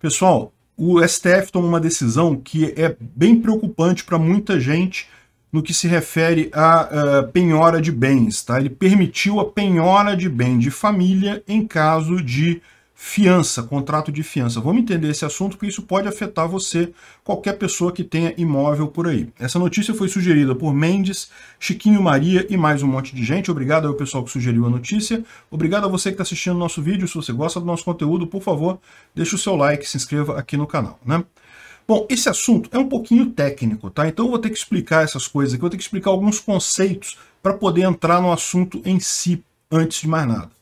Pessoal, o STF tomou uma decisão que é bem preocupante para muita gente no que se refere à uh, penhora de bens. Tá? Ele permitiu a penhora de bem de família em caso de Fiança, contrato de fiança. Vamos entender esse assunto, porque isso pode afetar você, qualquer pessoa que tenha imóvel por aí. Essa notícia foi sugerida por Mendes, Chiquinho Maria e mais um monte de gente. Obrigado ao pessoal que sugeriu a notícia. Obrigado a você que está assistindo o nosso vídeo. Se você gosta do nosso conteúdo, por favor, deixe o seu like, se inscreva aqui no canal. Né? Bom, esse assunto é um pouquinho técnico, tá? Então eu vou ter que explicar essas coisas aqui, vou ter que explicar alguns conceitos para poder entrar no assunto em si, antes de mais nada.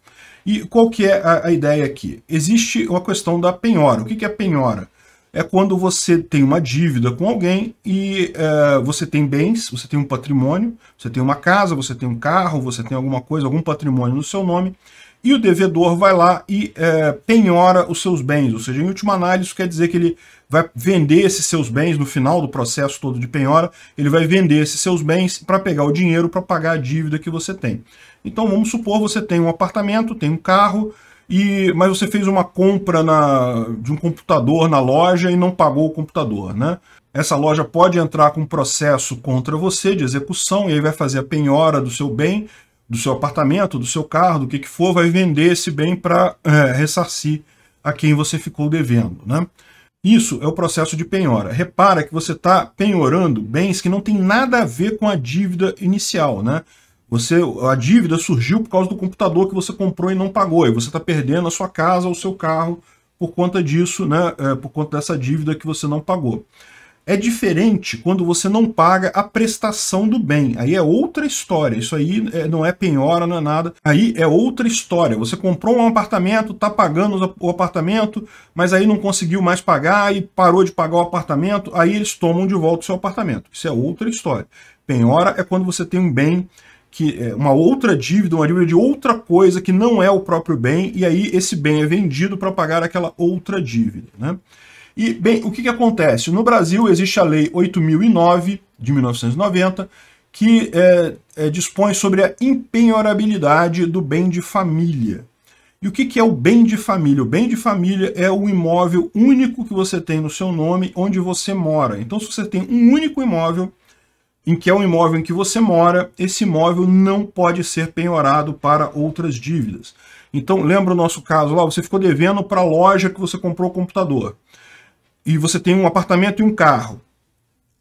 E qual que é a, a ideia aqui? Existe uma questão da penhora. O que, que é penhora? É quando você tem uma dívida com alguém e é, você tem bens, você tem um patrimônio, você tem uma casa, você tem um carro, você tem alguma coisa, algum patrimônio no seu nome, e o devedor vai lá e é, penhora os seus bens. Ou seja, em última análise, isso quer dizer que ele vai vender esses seus bens no final do processo todo de penhora, ele vai vender esses seus bens para pegar o dinheiro para pagar a dívida que você tem. Então vamos supor você tem um apartamento, tem um carro, e, mas você fez uma compra na, de um computador na loja e não pagou o computador, né? Essa loja pode entrar com processo contra você de execução e aí vai fazer a penhora do seu bem do seu apartamento, do seu carro, do que, que for, vai vender esse bem para é, ressarcir a quem você ficou devendo. Né? Isso é o processo de penhora. Repara que você está penhorando bens que não tem nada a ver com a dívida inicial. Né? Você, a dívida surgiu por causa do computador que você comprou e não pagou, e você está perdendo a sua casa ou o seu carro por conta disso, né? É, por conta dessa dívida que você não pagou. É diferente quando você não paga a prestação do bem. Aí é outra história. Isso aí é, não é penhora, não é nada. Aí é outra história. Você comprou um apartamento, está pagando o apartamento, mas aí não conseguiu mais pagar e parou de pagar o apartamento, aí eles tomam de volta o seu apartamento. Isso é outra história. Penhora é quando você tem um bem que é uma outra dívida, uma dívida de outra coisa que não é o próprio bem, e aí esse bem é vendido para pagar aquela outra dívida. Né? E, bem, o que, que acontece? No Brasil existe a Lei 8009, de 1990, que é, é, dispõe sobre a empenhorabilidade do bem de família. E o que, que é o bem de família? O bem de família é o imóvel único que você tem no seu nome, onde você mora. Então, se você tem um único imóvel, em que é o imóvel em que você mora, esse imóvel não pode ser penhorado para outras dívidas. Então, lembra o nosso caso lá, você ficou devendo para a loja que você comprou o computador e você tem um apartamento e um carro.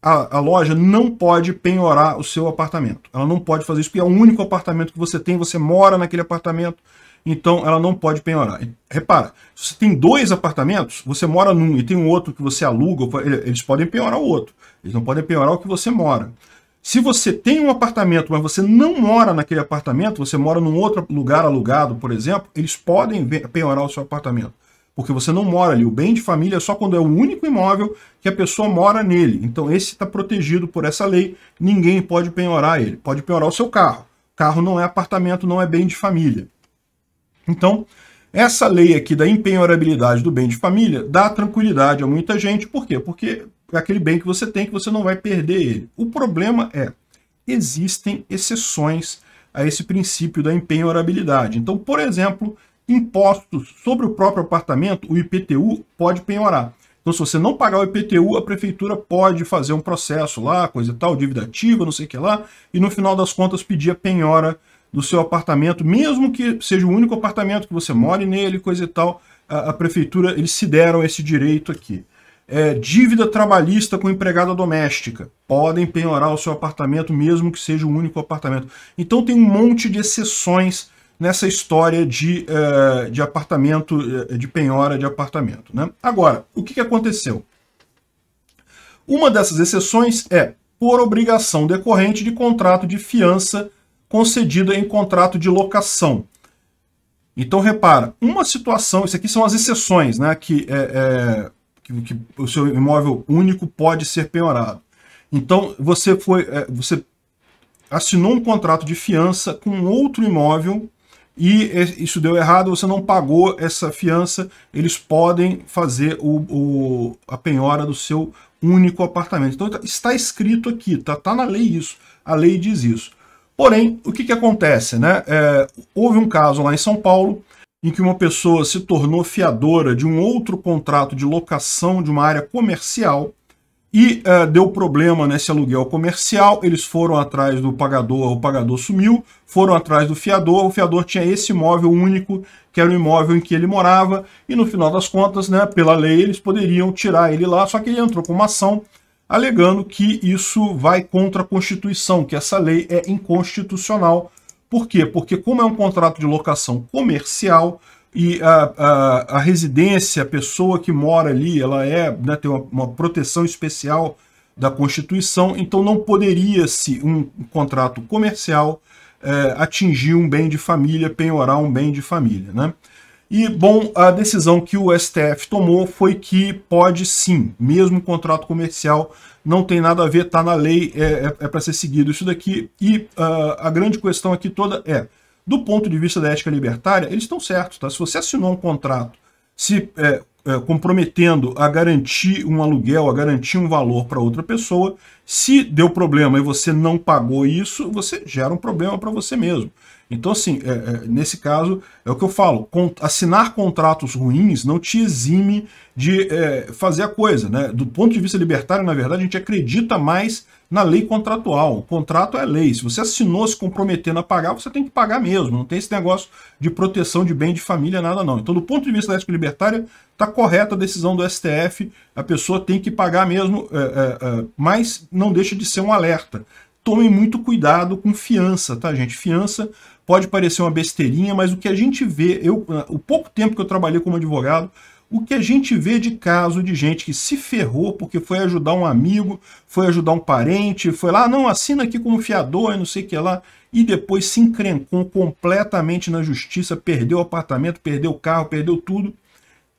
A, a, loja não pode penhorar o seu apartamento. Ela não pode fazer isso, porque é o único apartamento que você tem, você mora naquele apartamento, então ela não pode penhorar. repara, se você tem dois apartamentos, você mora num e tem um outro que você aluga, eles podem penhorar o outro. Eles não podem penhorar o que você mora. Se você tem um apartamento, mas você não mora naquele apartamento, você mora num outro lugar alugado, por exemplo, eles podem penhorar o seu apartamento porque você não mora ali. O bem de família é só quando é o único imóvel que a pessoa mora nele. Então esse está protegido por essa lei, ninguém pode penhorar ele. Pode penhorar o seu carro. Carro não é apartamento, não é bem de família. Então, essa lei aqui da empenhorabilidade do bem de família dá tranquilidade a muita gente. Por quê? Porque é aquele bem que você tem que você não vai perder ele. O problema é, existem exceções a esse princípio da empenhorabilidade. Então, por exemplo, impostos sobre o próprio apartamento, o IPTU pode penhorar. Então, se você não pagar o IPTU, a prefeitura pode fazer um processo lá, coisa e tal, dívida ativa, não sei o que lá, e no final das contas pedir a penhora do seu apartamento, mesmo que seja o único apartamento que você more nele, coisa e tal, a, a prefeitura, eles se deram esse direito aqui. É, dívida trabalhista com empregada doméstica. Podem penhorar o seu apartamento, mesmo que seja o único apartamento. Então tem um monte de exceções nessa história de, uh, de apartamento, eh, de penhora de apartamento. Né? Agora, o que, que aconteceu? Uma dessas exceções é por obrigação decorrente de contrato de fiança concedida em contrato de locação. Então, repara, uma situação, isso aqui são as exceções, né, que, é, é, que, que o seu imóvel único pode ser penhorado. Então, você foi, é, você assinou um contrato de fiança com outro imóvel e isso deu errado, você não pagou essa fiança, eles podem fazer o, o, a penhora do seu único apartamento. Então tá, está escrito aqui, está tá na lei isso, a lei diz isso. Porém, o que, que acontece? Né? É, houve um caso lá em São Paulo em que uma pessoa se tornou fiadora de um outro contrato de locação de uma área comercial e uh, deu problema nesse aluguel comercial, eles foram atrás do pagador, o pagador sumiu, foram atrás do fiador, o fiador tinha esse imóvel único, que era o imóvel em que ele morava, e no final das contas, né, pela lei, eles poderiam tirar ele lá, só que ele entrou com uma ação alegando que isso vai contra a Constituição, que essa lei é inconstitucional. Por quê? Porque como é um contrato de locação comercial, e a, a, a, residência, a pessoa que mora ali, ela é, né, tem uma, uma, proteção especial da Constituição, então não poderia-se um, um contrato comercial é, atingir um bem de família, penhorar um bem de família. Né? E, bom, a decisão que o STF tomou foi que pode sim, mesmo contrato comercial, não tem nada a ver, está na lei, é, é, é para ser seguido isso daqui. E uh, a grande questão aqui toda é, do ponto de vista da ética libertária, eles estão certos. Tá? Se você assinou um contrato se é, é, comprometendo a garantir um aluguel, a garantir um valor para outra pessoa, se deu problema e você não pagou isso, você gera um problema para você mesmo. Então, assim, é, é, nesse caso, é o que eu falo, assinar contratos ruins não te exime de é, fazer a coisa. Né? Do ponto de vista libertário, na verdade, a gente acredita mais na lei contratual. O contrato é lei. Se você assinou se comprometendo a pagar, você tem que pagar mesmo. Não tem esse negócio de proteção de bem de família, nada não. Então, do ponto de vista da ética libertária, está correta a decisão do STF. A pessoa tem que pagar mesmo, é, é, é, mas não deixa de ser um alerta. Tomem muito cuidado com fiança, tá, gente? Fiança pode parecer uma besteirinha, mas o que a gente vê, eu, o pouco tempo que eu trabalhei como advogado, o que a gente vê de caso de gente que se ferrou porque foi ajudar um amigo, foi ajudar um parente, foi lá, ah, não, assina aqui como fiador e não sei o que lá, e depois se encrencou completamente na justiça, perdeu o apartamento, perdeu o carro, perdeu tudo.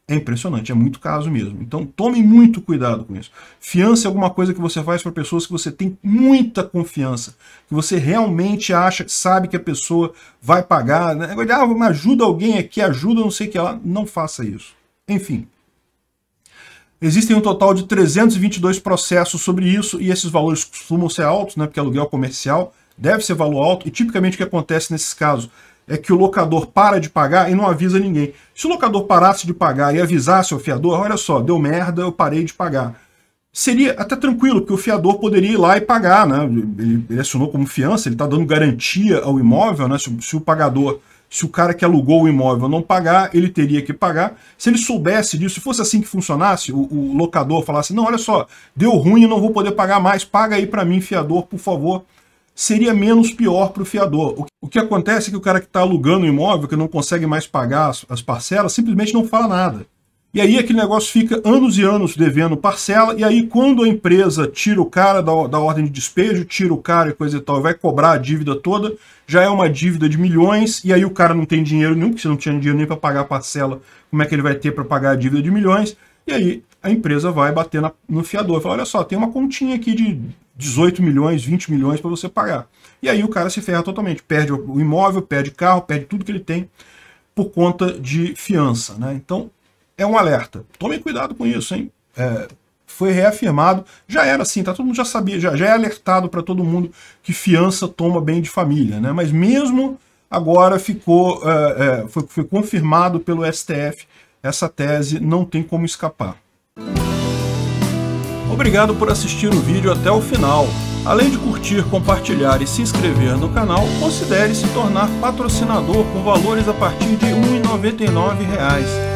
É impressionante, é muito caso mesmo. Então tome muito cuidado com isso. Fiança é alguma coisa que você faz para pessoas que você tem muita confiança, que você realmente acha, sabe que a pessoa vai pagar. Né? Ah, ajuda alguém aqui, ajuda não sei o que lá. Não faça isso. Enfim, Existem um total de 322 processos sobre isso e esses valores costumam ser altos, né, porque aluguel comercial deve ser valor alto e tipicamente o que acontece nesses casos é que o locador para de pagar e não avisa ninguém. Se o locador parasse de pagar e avisasse o fiador, olha só, deu merda, eu parei de pagar. Seria até tranquilo, porque o fiador poderia ir lá e pagar, né? Ele, ele assinou como fiança, ele está dando garantia ao imóvel, né? Se, se o pagador se o cara que alugou o imóvel não pagar, ele teria que pagar. Se ele soubesse disso, se fosse assim que funcionasse, o, o locador falasse, não, olha só, deu ruim e não vou poder pagar mais, paga aí para mim, fiador, por favor, seria menos pior para o fiador. O que acontece é que o cara que está alugando o imóvel, que não consegue mais pagar as parcelas, simplesmente não fala nada. E aí aquele negócio fica anos e anos devendo parcela, e aí quando a empresa tira o cara da, da ordem de despejo, tira o cara e coisa e tal, e vai cobrar a dívida toda, já é uma dívida de milhões, e aí o cara não tem dinheiro nenhum, porque se não tinha dinheiro nem para pagar a parcela, como é que ele vai ter para pagar a dívida de milhões? E aí a empresa vai bater na, no fiador, fala, olha só, tem uma continha aqui de 18 milhões, 20 milhões para você pagar. E aí o cara se ferra totalmente, perde o imóvel, perde carro, perde tudo que ele tem por conta de fiança. Né? Então é um alerta. Tomem cuidado com isso, hein? É, foi reafirmado, já era assim, tá? Todo mundo já sabia, já, já é alertado para todo mundo que fiança toma bem de família, né? Mas mesmo agora ficou, é, é, foi, foi confirmado pelo STF essa tese, não tem como escapar. Obrigado por assistir o vídeo até o final. Além de curtir, compartilhar e se inscrever no canal, considere se tornar patrocinador com valores a partir de R$ 1,99